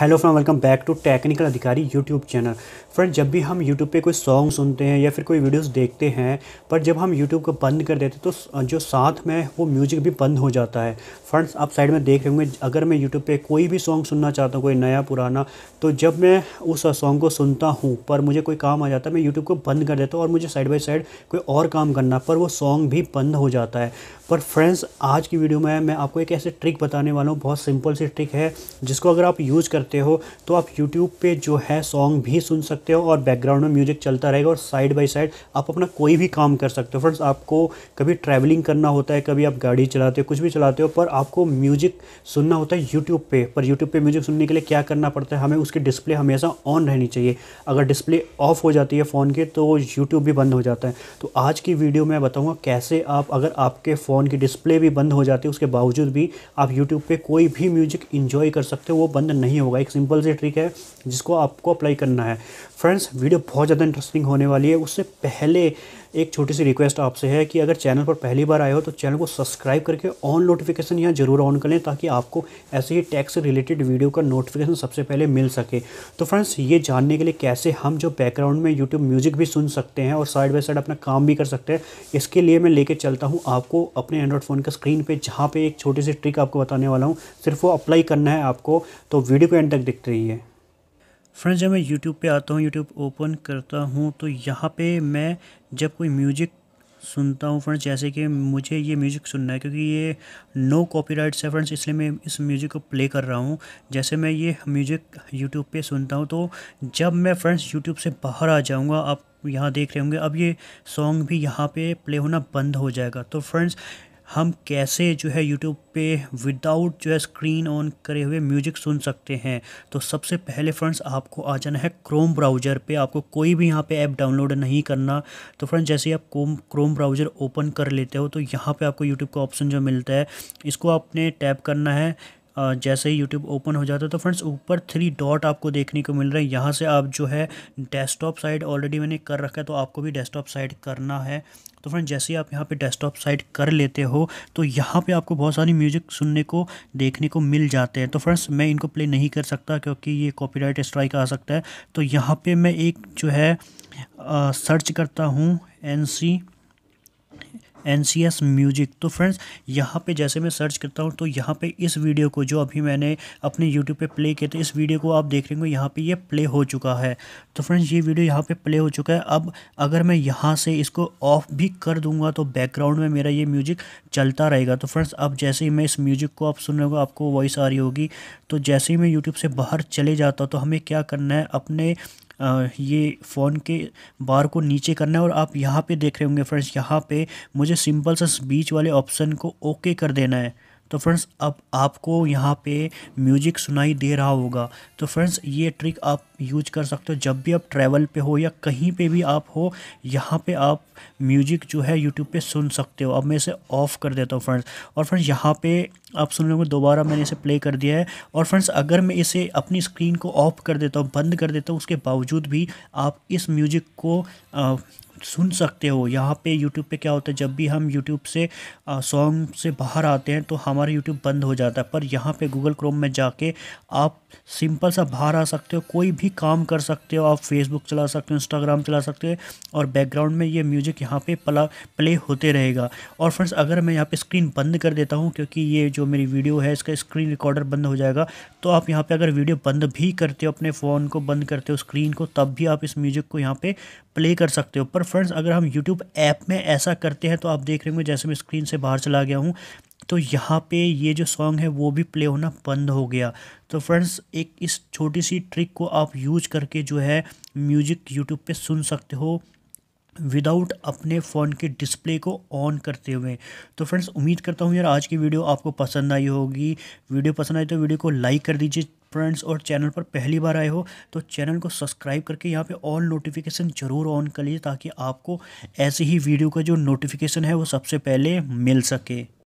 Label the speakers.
Speaker 1: hello friend welcome back to technical Adhikari YouTube channel friend जब भी हम यूट्यूब पे कोई सॉन्ग सुनते हैं या फिर कोई वीडियोस देखते हैं पर जब हम यूट्यूब को बंद कर देते हैं तो जो साथ में वो म्यूजिक भी बंद हो जाता है फ्रेंड्स आप साइड में देख रहे होंगे अगर मैं यूट्यूब पे कोई भी सॉन्ग सुनना चाहता हूँ कोई नया पुराना तो जब मैं उस सॉन्ग को सुनता हूँ पर मुझे कोई काम आ जाता है मैं यूट्यूब को बंद कर देता हूँ और मुझे साइड बाई साइड कोई और काम करना पर वो सॉन्ग भी बंद हो जाता है पर फ्रेंड्स आज की वीडियो में मैं आपको एक ऐसे ट्रिक बताने वाला हूँ बहुत सिंपल सी ट्रिक है जिसको अगर आप यूज़ सकते हो तो आप यूट्यूब पे जो है सॉन्ग भी सुन सकते हो और बैकग्राउंड में म्यूजिक चलता रहेगा और साइड बाई साइड आप अपना कोई भी काम कर सकते हो फ्रेंड्स आपको कभी ट्रैवलिंग करना होता है कभी आप गाड़ी चलाते हो कुछ भी चलाते हो पर आपको म्यूजिक सुनना होता है यूट्यूब पे पर यूट्यूब पे म्यूजिक सुनने के लिए क्या करना पड़ता है हमें उसकी डिस्प्ले हमेशा ऑन रहनी चाहिए अगर डिस्प्ले ऑफ हो जाती है फ़ोन के तो यूट्यूब भी बंद हो जाता है तो आज की वीडियो में बताऊँगा कैसे आप अगर आपके फ़ोन की डिस्प्ले भी बंद हो जाती है उसके बावजूद भी आप यूट्यूब पर कोई भी म्यूजिक इंजॉय कर सकते हो वो बंद नहीं होगा हुआ एक सिंपल सी ट्रिक है जिसको आपको अप्लाई करना है फ्रेंड्स वीडियो बहुत ज़्यादा इंटरेस्टिंग होने वाली है उससे पहले एक छोटी सी रिक्वेस्ट आपसे है कि अगर चैनल पर पहली बार आए हो तो चैनल को सब्सक्राइब करके ऑन नोटिफिकेशन यहाँ जरूर ऑन कर लें ताकि आपको ऐसे ही टैक्स रिलेटेड वीडियो का नोटिफिकेशन सबसे पहले मिल सके तो फ्रेंड्स ये जानने के लिए कैसे हम जो बैकग्राउंड में यूट्यूब म्यूज़िक भी सुन सकते हैं और साइड बाई साइड अपना काम भी कर सकते हैं इसके लिए मैं लेके चलता हूँ आपको अपने एंड्रॉइड फ़ोन के स्क्रीन पर जहाँ पर एक छोटी सी ट्रिक आपको बताने वाला हूँ सिर्फ वो अप्लाई करना है आपको तो वीडियो को एंड तक दिखते रहिए फ्रेंड्स जब मैं यूट्यूब पे आता हूँ यूट्यूब ओपन करता हूँ तो यहाँ पे मैं जब कोई म्यूजिक सुनता हूँ फ्रेंड्स जैसे कि मुझे ये म्यूज़िक सुनना है क्योंकि ये नो कॉपीराइट्स है फ्रेंड्स इसलिए मैं इस म्यूज़िक को प्ले कर रहा हूँ जैसे मैं ये म्यूज़िक यूट्यूब पे सुनता हूँ तो जब मैं फ्रेंड्स यूट्यूब से बाहर आ जाऊँगा आप यहाँ देख रहे होंगे अब ये सॉन्ग भी यहाँ पे प्ले होना बंद हो जाएगा तो फ्रेंड्स हम कैसे जो है यूट्यूब पे विदाउट जो है स्क्रीन ऑन करे हुए म्यूजिक सुन सकते हैं तो सबसे पहले फ्रेंड्स आपको आ जाना है क्रोम ब्राउज़र पे आपको कोई भी यहाँ पे ऐप डाउनलोड नहीं करना तो फ्रेंड्स जैसे ही आप क्रोम क्रोम ब्राउज़र ओपन कर लेते हो तो यहाँ पे आपको यूट्यूब का ऑप्शन जो मिलता है इसको आपने टैप करना है जैसे ही यूट्यूब ओपन हो जाता है तो फ्रेंड्स ऊपर थ्री डॉट आपको देखने को मिल रहा है यहाँ से आप जो है डेस्कटॉप साइड ऑलरेडी मैंने कर रखा है तो आपको भी डेस्कटॉप साइड करना है तो फ्रेंड्स जैसे ही आप यहाँ पे डेस्कटॉप साइड कर लेते हो तो यहाँ पे आपको बहुत सारी म्यूज़िक सुनने को देखने को मिल जाते हैं तो फ्रेंड्स मैं इनको प्ले नहीं कर सकता क्योंकि ये कॉपीराइट स्ट्राइक आ सकता है तो यहाँ पर मैं एक जो है आ, सर्च करता हूँ N C N C S music तो फ्रेंड्स यहाँ पे जैसे मैं सर्च करता हूँ तो यहाँ पे इस वीडियो को जो अभी मैंने अपने यूट्यूब पे प्ले किया था इस वीडियो को आप देख रहे हो यहाँ पे ये प्ले हो चुका है तो फ्रेंड्स ये वीडियो यहाँ पे प्ले हो चुका है अब अगर मैं यहाँ से इसको ऑफ भी कर दूंगा तो बैकग्राउंड में मेरा ये म्यूजिक चलता रहेगा तो फ्रेंड्स अब जैसे ही मैं इस म्यूजिक को आप सुन रहे हो आपको वॉइस आ रही होगी तो जैसे ही मैं यूट्यूब से बाहर चले जाता हूँ तो हमें क्या करना है अपने ये फ़ोन के बार को नीचे करना है और आप यहाँ पे देख रहे होंगे फ्रेंड्स यहाँ पे मुझे सिंपल सा बीच वाले ऑप्शन को ओके कर देना है तो फ्रेंड्स अब आपको यहाँ पे म्यूजिक सुनाई दे रहा होगा तो फ्रेंड्स ये ट्रिक आप यूज कर सकते हो जब भी आप ट्रैवल पे हो या कहीं पे भी आप हो यहाँ पे आप म्यूजिक जो है यूट्यूब पे सुन सकते हो अब मैं इसे ऑफ़ कर देता हूँ फ्रेंड्स और फ्रेंड्स यहाँ पे आप सुन लोगे दोबारा मैंने इसे प्ले कर दिया है और फ्रेंड्स अगर मैं इसे अपनी स्क्रीन को ऑफ कर देता हूँ बंद कर देता हूँ उसके बावजूद भी आप इस म्यूज़िक को आ, सुन सकते हो यहाँ पे यूट्यूब पे क्या होता है जब भी हम यूट्यूब से सॉन्ग से बाहर आते हैं तो हमारा यूट्यूब बंद हो जाता है पर यहाँ पे गूगल क्रोम में जाके आप सिंपल सा बाहर आ सकते हो कोई भी काम कर सकते हो आप फेसबुक चला सकते हो इंस्टाग्राम चला सकते हो और बैकग्राउंड में ये म्यूज़िक यहाँ पे पला प्ले होते रहेगा और फ्रेंड्स अगर मैं यहाँ पे स्क्रीन बंद कर देता हूँ क्योंकि ये जो मेरी वीडियो है इसका स्क्रीन रिकॉर्डर बंद हो जाएगा तो आप यहाँ पर अगर वीडियो बंद भी करते हो अपने फ़ोन को बंद करते हो स्क्रीन को तब भी आप इस म्यूज़िक को यहाँ पर प्ले कर सकते हो पर फ्रेंड्स अगर हम यूट्यूब ऐप में ऐसा करते हैं तो आप देख रहे होंगे जैसे मैं स्क्रीन से बाहर चला गया हूँ तो यहाँ पे ये जो सॉन्ग है वो भी प्ले होना बंद हो गया तो फ्रेंड्स एक इस छोटी सी ट्रिक को आप यूज करके जो है म्यूजिक यूट्यूब पे सुन सकते हो विदाउट अपने फ़ोन के डिस्प्ले को ऑन करते हुए तो फ्रेंड्स उम्मीद करता हूँ यार आज की वीडियो आपको पसंद आई होगी वीडियो पसंद आई तो वीडियो को लाइक कर दीजिए फ्रेंड्स और चैनल पर पहली बार आए हो तो चैनल को सब्सक्राइब करके यहाँ पे ऑल नोटिफिकेशन ज़रूर ऑन कर लीजिए ताकि आपको ऐसे ही वीडियो का जो नोटिफिकेशन है वो सबसे पहले मिल सके